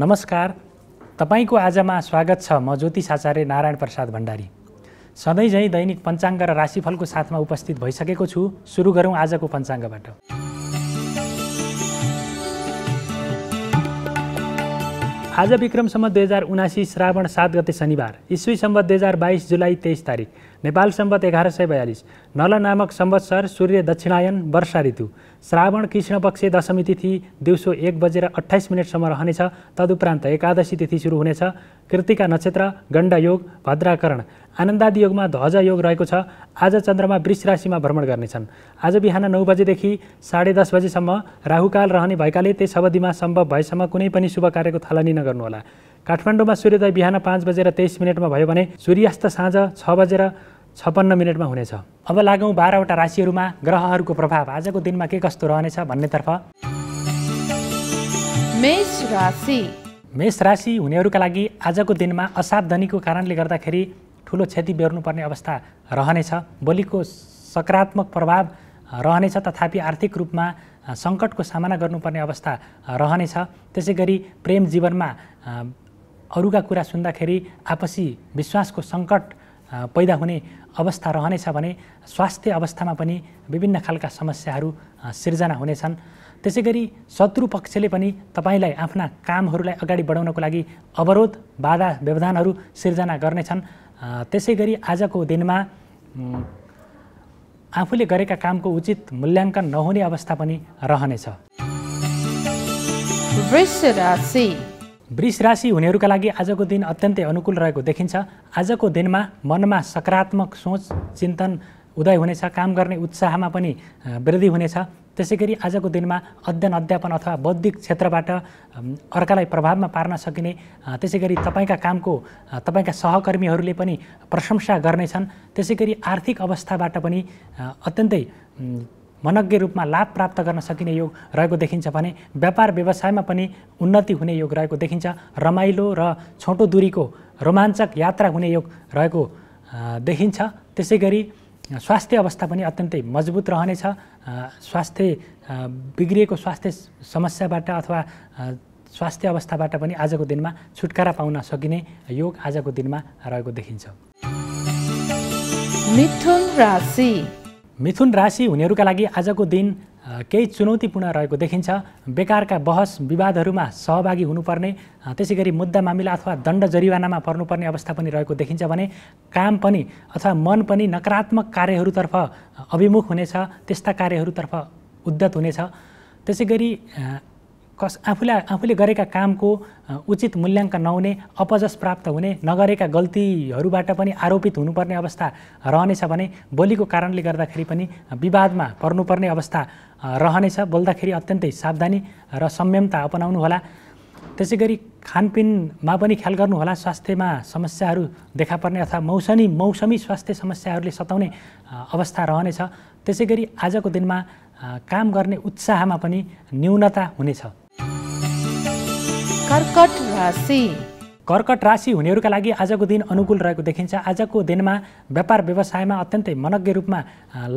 नमस्कार तपाईँको आजमा स्वागत छ म ज्योतिष आचार्य नारायण प्रसाद भण्डारी सधैँ झैँ दैनिक पञ्चाङ्ग र राशिफलको साथमा उपस्थित भइसकेको छु सुरु गरौँ आजको पञ्चाङ्गबाट आज विक्रमसम्म दुई हजार उनासी श्रावण सात गते शनिबार इस्वी सम्बत दुई हजार बाइस जुलाई तेइस तारिक नेपाल सम्बत एघार सय बयालिस नल नामक सम्वत्सर सूर्य दक्षिणायन वर्षा ऋतु श्रावण कृष्ण पक्ष दशमी तिथि दिउँसो एक बजेर अठाइस मिनटसम्म रहनेछ तदुपरान्त एकादशी तिथि सुरु हुनेछ कृतिका नक्षत्र गण्डयोग भद्राकरण आनन्दादि योगमा ध्वज योग रहेको छ आज चन्द्रमा वृष राशिमा भ्रमण गर्नेछन् आज बिहान नौ बजेदेखि साढे दस बजेसम्म राहुकाल रहने भएकाले त्यस अवधिमा सम्भव भएसम्म कुनै पनि शुभ कार्यको थालनी नगर्नुहोला काठमाडौँमा सूर्योदय बिहान पाँच बजेर तेइस मिनटमा भयो भने सूर्यास्त साँझ छ बजेर छप्पन्न मिनटमा हुनेछ अब लागौँ बाह्रवटा राशिहरूमा ग्रहहरूको प्रभाव आजको दिनमा के कस्तो रहनेछ भन्नेतर्फ मेष राशि मेष राशि हुनेहरूका लागि आजको दिनमा असावधानीको कारणले गर्दाखेरि ठुलो क्षति बेहोर्नुपर्ने अवस्था रहनेछ भोलिको सकारात्मक प्रभाव रहनेछ तथापि आर्थिक रूपमा सङ्कटको सामना गर्नुपर्ने अवस्था रहनेछ त्यसै गरी प्रेम जीवनमा अरूका कुरा सुन्दाखेरि आपसी विश्वासको सङ्कट पैदा हुने अवस्था रहनेछ भने स्वास्थ्य अवस्थामा पनि विभिन्न खालका समस्याहरू सिर्जना हुनेछन् त्यसै गरी शत्रु पक्षले पनि तपाईँलाई आफ्ना कामहरूलाई अगाडि बढाउनको लागि अवरोध बाधा व्यवधानहरू सिर्जना गर्नेछन् त्यसै गरी आजको दिनमा आफूले गरेका कामको उचित मूल्याङ्कन नहुने अवस्था पनि रहनेछ वृष राशि हुनेहरूका लागि आजको दिन अत्यन्तै अनुकूल रहेको देखिन्छ आजको दिनमा मनमा सकारात्मक सोच चिन्तन उदय हुनेछ काम गर्ने उत्साहमा पनि वृद्धि हुनेछ त्यसै गरी आजको दिनमा अध्ययन अध्यापन अथवा बौद्धिक क्षेत्रबाट अर्कालाई प्रभावमा पार्न सकिने त्यसै गरी तपाईँका कामको तपाईँका सहकर्मीहरूले पनि प्रशंसा गर्नेछन् त्यसै गरी आर्थिक अवस्थाबाट पनि अत्यन्तै मनज्ञ रूपमा लाभ प्राप्त गर्न सकिने योग रहेको देखिन्छ भने व्यापार व्यवसायमा पनि उन्नति हुने योग रहेको देखिन्छ रमाइलो र छोटो दूरीको रोमाञ्चक यात्रा हुने योग रहेको देखिन्छ त्यसै गरी स्वास्थ्य अवस्था पनि अत्यन्तै मजबुत रहनेछ स्वास्थ्य बिग्रिएको स्वास्थ्य समस्याबाट अथवा स्वास्थ्य अवस्थाबाट पनि आजको दिनमा छुटकारा पाउन सकिने योग आजको दिनमा रहेको देखिन्छ मिथुन राशि मिथुन राशि हुनेहरूका लागि आजको दिन केही चुनौतीपूर्ण रहेको देखिन्छ बेकारका बहस विवादहरूमा सहभागी हुनुपर्ने त्यसै गरी मुद्दा मामिला अथवा दण्ड जरिवानामा पर्नुपर्ने अवस्था पनि रहेको देखिन्छ भने काम पनि अथवा मन पनि नकारात्मक कार्यहरूतर्फ अभिमुख हुनेछ त्यस्ता कार्यहरूतर्फ उद्धत हुनेछ त्यसै गरी कस आफूलाई आफूले गरेका कामको उचित मूल्याङ्कन नहुने अपजस प्राप्त हुने नगरेका गल्तीहरूबाट पनि आरोपित हुनुपर्ने अवस्था रहनेछ भने बोलीको कारणले गर्दाखेरि पनि विवादमा पर्नुपर्ने अवस्था रहनेछ बोल्दाखेरि अत्यन्तै सावधानी र संयमता अपनाउनुहोला त्यसै गरी खानपिनमा पनि ख्याल गर्नुहोला स्वास्थ्यमा समस्याहरू देखा पर्ने अथवा मौसमी मौसमी स्वास्थ्य समस्याहरूले सताउने अवस्था रहनेछ त्यसै गरी आजको दिनमा काम गर्ने उत्साहमा पनि न्यूनता हुनेछ कर्कट राशि कर्कट राशि हुनेहरूका लागि आजको दिन अनुकूल रहेको देखिन्छ आजको दिनमा व्यापार व्यवसायमा अत्यन्तै मनज्ञ रूपमा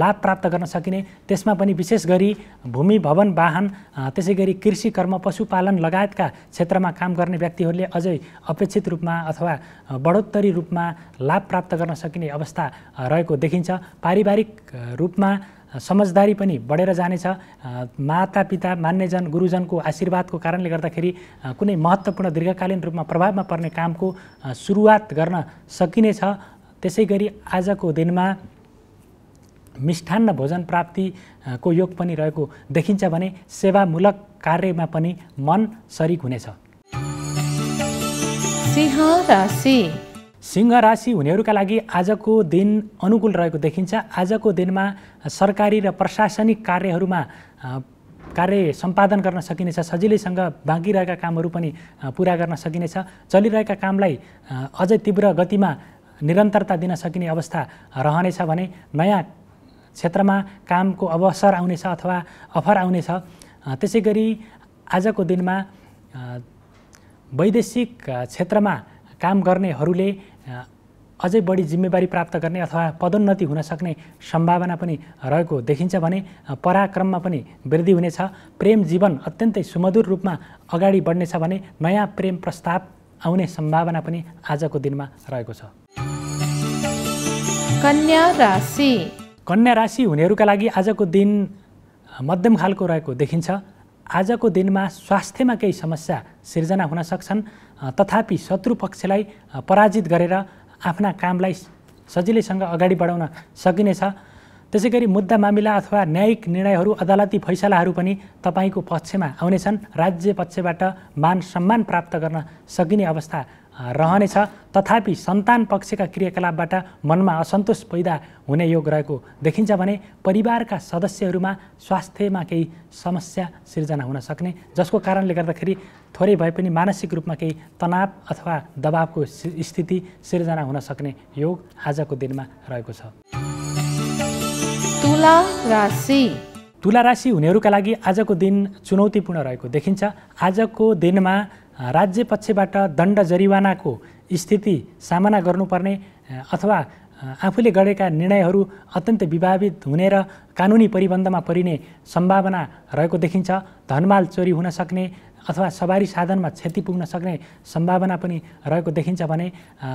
लाभ प्राप्त गर्न सकिने त्यसमा पनि विशेष गरी भूमि भवन वाहन त्यसै गरी कृषि कर्म पशुपालन लगायतका क्षेत्रमा काम गर्ने व्यक्तिहरूले अझै अपेक्षित रूपमा अथवा बढोत्तरी रूपमा लाभ प्राप्त गर्न सकिने अवस्था रहेको देखिन्छ पारिवारिक रूपमा समझदारी पनि बढेर जानेछ माता पिता मान्यजन गुरुजनको आशीर्वादको कारणले गर्दाखेरि कुनै महत्त्वपूर्ण दीर्घकालीन रूपमा प्रभावमा पर्ने कामको सुरुवात गर्न सकिनेछ त्यसै गरी आजको दिनमा मिष्ठान्न भोजन प्राप्तिको योग पनि रहेको देखिन्छ भने सेवामूलक कार्यमा पनि मन सरिक हुनेछ सिंह राशि हुनेहरूका लागि आजको दिन अनुकूल रहेको देखिन्छ आजको दिनमा सरकारी र प्रशासनिक कार्यहरूमा कार्य सम्पादन गर्न सकिनेछ सजिलैसँग बाँकी रहेका कामहरू पनि पुरा गर्न सकिनेछ चलिरहेका कामलाई अझै तीव्र गतिमा निरन्तरता दिन सकिने अवस्था रहनेछ भने नयाँ क्षेत्रमा कामको अवसर आउनेछ अथवा अफर आउनेछ त्यसै गरी आजको दिनमा वैदेशिक क्षेत्रमा काम गर्नेहरूले अझै बढी जिम्मेवारी प्राप्त गर्ने अथवा पदोन्नति हुन सक्ने सम्भावना पनि रहेको देखिन्छ भने पराक्रममा पनि वृद्धि हुनेछ प्रेम जीवन अत्यन्तै सुमधुर रूपमा अगाडि बढ्नेछ भने नयाँ प्रेम प्रस्ताव आउने सम्भावना पनि आजको दिनमा रहेको छ कन्या राशि कन्या राशि हुनेहरूका लागि आजको दिन मध्यम खालको रहेको देखिन्छ आजको दिनमा स्वास्थ्यमा केही समस्या सिर्जना हुन सक्छन् तथापि पक्षलाई पराजित गरेर आफ्ना कामलाई सजिलैसँग अगाडि बढाउन सकिनेछ त्यसै गरी मुद्दा मामिला अथवा न्यायिक निर्णयहरू अदालती फैसलाहरू पनि तपाईँको पक्षमा आउनेछन् राज्य पक्षबाट मान सम्मान प्राप्त गर्न सकिने अवस्था रहनेछ तथापि सन्तान पक्षका क्रियाकलापबाट मनमा असन्तोष पैदा हुने योग रहेको देखिन्छ भने परिवारका सदस्यहरूमा स्वास्थ्यमा केही समस्या सिर्जना हुन सक्ने जसको कारणले गर्दाखेरि थोरै भए पनि मानसिक रूपमा केही तनाव अथवा दबावको स्थिति सिर्जना हुन सक्ने योग आजको दिनमा रहेको छ तुला राशि तुला राशि हुनेहरूका लागि आजको दिन चुनौतीपूर्ण रहेको देखिन्छ आजको दिनमा राज्य पक्षबाट दण्ड जरिवानाको स्थिति सामना गर्नुपर्ने अथवा आफूले गरेका निर्णयहरू अत्यन्त विवादित हुने र कानुनी परिबन्धमा परिने सम्भावना रहेको देखिन्छ धनमाल चोरी हुन सक्ने अथवा सवारी साधनमा क्षति पुग्न सक्ने सम्भावना पनि रहेको देखिन्छ भने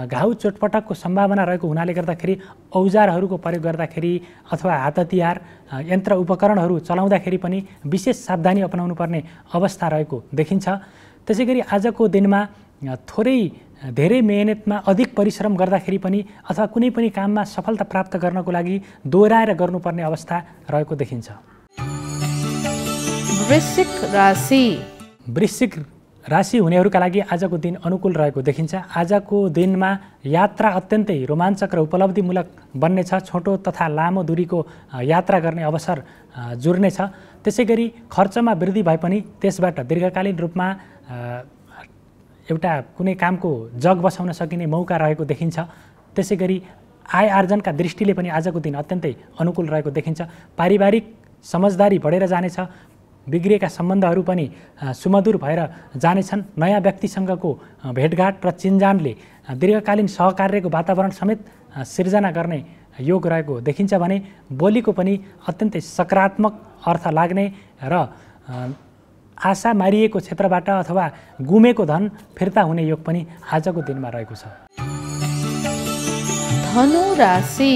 घाउ चोटपटकको सम्भावना रहेको हुनाले गर्दाखेरि औजारहरूको प्रयोग गर्दाखेरि अथवा हात हतियार यन्त्र उपकरणहरू चलाउँदाखेरि पनि विशेष सावधानी अपनाउनु पर्ने अवस्था रहेको देखिन्छ त्यसै गरी आजको दिनमा थोरै धेरै मेहनतमा अधिक परिश्रम गर्दाखेरि पनि अथवा कुनै पनि काममा सफलता प्राप्त गर्नको लागि दोहोऱ्याएर गर्नुपर्ने अवस्था रहेको देखिन्छ वृश्चिक राशि वृश्चिक राशि हुनेहरूका लागि आजको दिन अनुकूल रहेको देखिन्छ आजको दिनमा यात्रा अत्यन्तै रोमाञ्चक र उपलब्धिमूलक बन्नेछ छोटो तथा लामो दूरीको यात्रा गर्ने अवसर जुर्नेछ त्यसै गरी खर्चमा वृद्धि भए पनि त्यसबाट दीर्घकालीन रूपमा एउटा कुनै कामको जग बसाउन सकिने मौका रहेको देखिन्छ त्यसै गरी आय आर्जनका दृष्टिले पनि आजको दिन अत्यन्तै अनुकूल रहेको देखिन्छ पारिवारिक समझदारी बढेर जानेछ बिग्रिएका सम्बन्धहरू पनि सुमधुर भएर जानेछन् नयाँ व्यक्तिसँगको भेटघाट र चिन्जानले दीर्घकालीन सहकार्यको वातावरण समेत सिर्जना गर्ने योग रहेको देखिन्छ भने बोलीको पनि अत्यन्तै सकारात्मक अर्थ लाग्ने र आशा मारिएको क्षेत्रबाट अथवा गुमेको धन फिर्ता हुने योग पनि आजको दिनमा रहेको छ धनु राशि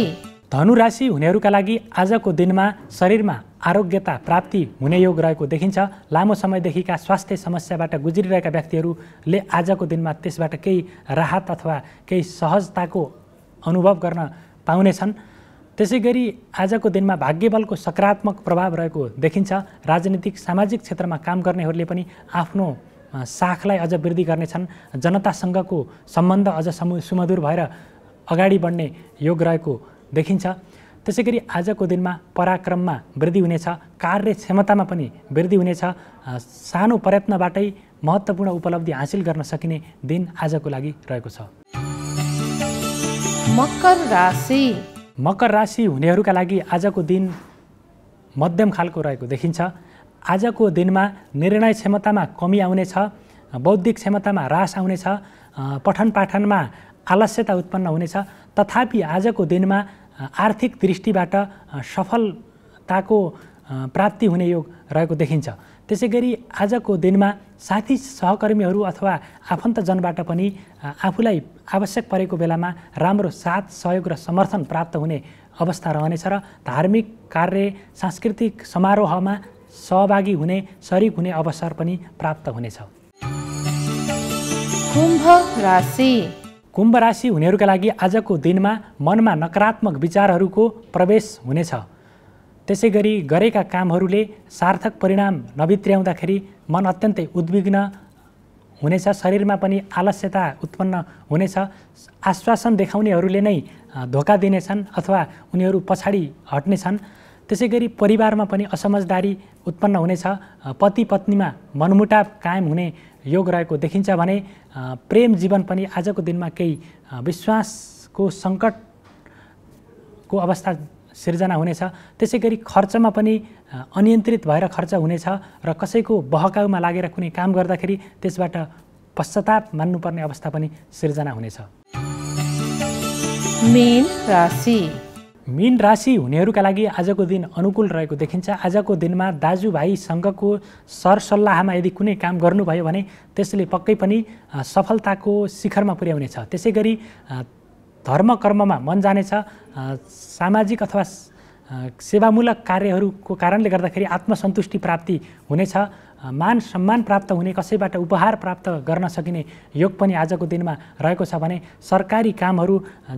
धनु राशि हुनेहरूका लागि आजको दिनमा शरीरमा आरोग्यता प्राप्ति हुने योग रहेको देखिन्छ लामो समयदेखिका स्वास्थ्य समस्याबाट गुज्रिरहेका व्यक्तिहरूले आजको दिनमा त्यसबाट केही राहत अथवा केही सहजताको अनुभव गर्न पाउनेछन् त्यसै गरी आजको दिनमा भाग्यबलको सकारात्मक प्रभाव रहेको देखिन्छ राजनीतिक सामाजिक क्षेत्रमा काम गर्नेहरूले पनि आफ्नो साखलाई अझ वृद्धि गर्नेछन् जनतासँगको सम्बन्ध अझ समु सुमधुर भएर अगाडि बढ्ने योग रहेको देखिन्छ त्यसै गरी आजको दिनमा पराक्रममा वृद्धि हुनेछ कार्यक्षमतामा पनि वृद्धि हुनेछ सानो प्रयत्नबाटै महत्त्वपूर्ण उपलब्धि हासिल गर्न सकिने दिन आजको लागि रहेको छ मकर राशि मकर राशि हुनेहरूका लागि आजको दिन मध्यम खालको रहेको देखिन्छ आजको दिनमा निर्णय क्षमतामा कमी आउनेछ बौद्धिक क्षमतामा ह्रास आउनेछ पठन पाठनमा आलस्यता उत्पन्न हुनेछ तथापि आजको दिनमा आर्थिक दृष्टिबाट सफलताको प्राप्ति हुने योग रहेको देखिन्छ त्यसै गरी आजको दिनमा साथी सहकर्मीहरू अथवा आफन्तजनबाट पनि आफूलाई आवश्यक परेको बेलामा राम्रो साथ सहयोग र समर्थन प्राप्त हुने अवस्था रहनेछ र धार्मिक कार्य सांस्कृतिक समारोहमा सहभागी हुने सरिक हुने अवसर पनि प्राप्त हुनेछ कुम्भ राशि कुम्भ राशि हुनेहरूका लागि आजको दिनमा मनमा नकारात्मक विचारहरूको प्रवेश हुनेछ त्यसै गरी गरेका कामहरूले सार्थक परिणाम नभित्र्याउँदाखेरि मन अत्यन्तै उद्विग्न हुनेछ शरीरमा पनि आलस्यता उत्पन्न हुनेछ आश्वासन देखाउनेहरूले नै धोका दिनेछन् अथवा उनीहरू पछाडि हट्नेछन् त्यसै गरी परिवारमा पनि असमझदारी उत्पन्न हुनेछ पति पत्नीमा मनमुटाव कायम हुने योग रहेको देखिन्छ भने प्रेम जीवन पनि आजको दिनमा केही विश्वासको सङ्कटको अवस्था सिर्जना हुनेछ त्यसै गरी खर्चमा पनि अनियन्त्रित भएर खर्च हुनेछ र कसैको बहकाउमा लागेर कुनै काम गर्दाखेरि त्यसबाट पश्चाताप मान्नुपर्ने अवस्था पनि सिर्जना हुनेछ मेन राशि मीन राशि हुनेहरूका लागि आजको दिन अनुकूल रहेको देखिन्छ आजको दिनमा दाजुभाइसँगको सरसल्लाहमा यदि कुनै काम गर्नुभयो भने त्यसले पक्कै पनि सफलताको शिखरमा पुर्याउनेछ त्यसै गरी धर्म कर्ममा मन जानेछ सामाजिक अथवा सेवामूलक कार्यहरूको कारणले गर्दाखेरि आत्मसन्तुष्टि प्राप्ति हुनेछ मान सम्मान प्राप्त हुने कसैबाट उपहार प्राप्त गर्न सकिने योग पनि आजको दिनमा रहेको छ भने सरकारी कामहरू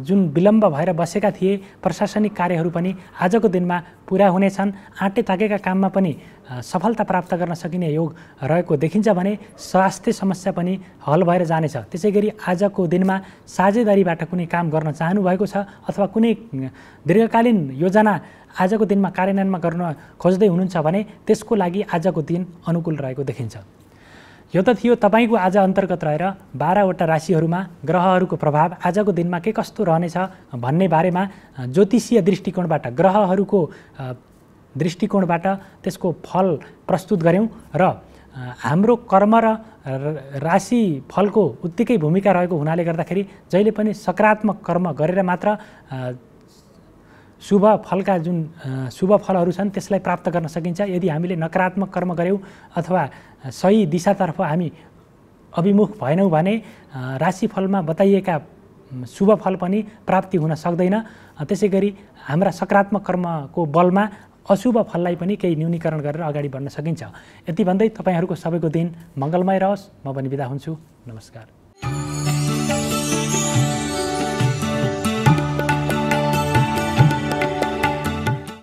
जुन विलम्ब भएर बसेका थिए प्रशासनिक कार्यहरू पनि आजको दिनमा पुरा हुनेछन् आँटे थाकेका काममा पनि सफलता प्राप्त गर्न सकिने योग रहेको देखिन्छ भने स्वास्थ्य समस्या पनि हल भएर जानेछ त्यसै गरी आजको दिनमा साझेदारीबाट कुनै काम गर्न चाहनु भएको छ अथवा कुनै दीर्घकालीन योजना आजको दिनमा कार्यान्वयनमा गर्न खोज्दै हुनुहुन्छ भने त्यसको लागि आजको दिन अनुकूल रहेको देखिन्छ यो त थियो तपाईँको आज अन्तर्गत रहेर बाह्रवटा राशिहरूमा ग्रहहरूको प्रभाव आजको दिनमा के कस्तो रहनेछ भन्ने बारेमा ज्योतिषीय दृष्टिकोणबाट ग्रहहरूको दृष्टिकोणबाट त्यसको फल प्रस्तुत गऱ्यौँ र हाम्रो कर्म र राशि फलको उत्तिकै भूमिका रहेको हुनाले गर्दाखेरि जहिले पनि सकारात्मक कर्म गरेर मात्र शुभ फलका जुन शुभ फलहरू छन् त्यसलाई प्राप्त गर्न सकिन्छ यदि हामीले नकारात्मक कर्म गऱ्यौँ अथवा सही दिशातर्फ हामी अभिमुख भएनौँ भने राशिफलमा बताइएका शुभ फल पनि प्राप्ति हुन सक्दैन त्यसै गरी हाम्रा सकारात्मक कर्मको बलमा अशुभ फललाई पनि केही न्यूनीकरण गरेर अगाडि बढ्न सकिन्छ यति भन्दै तपाईँहरूको सबैको दिन मङ्गलमय रहोस् म पनि बिदा हुन्छु नमस्कार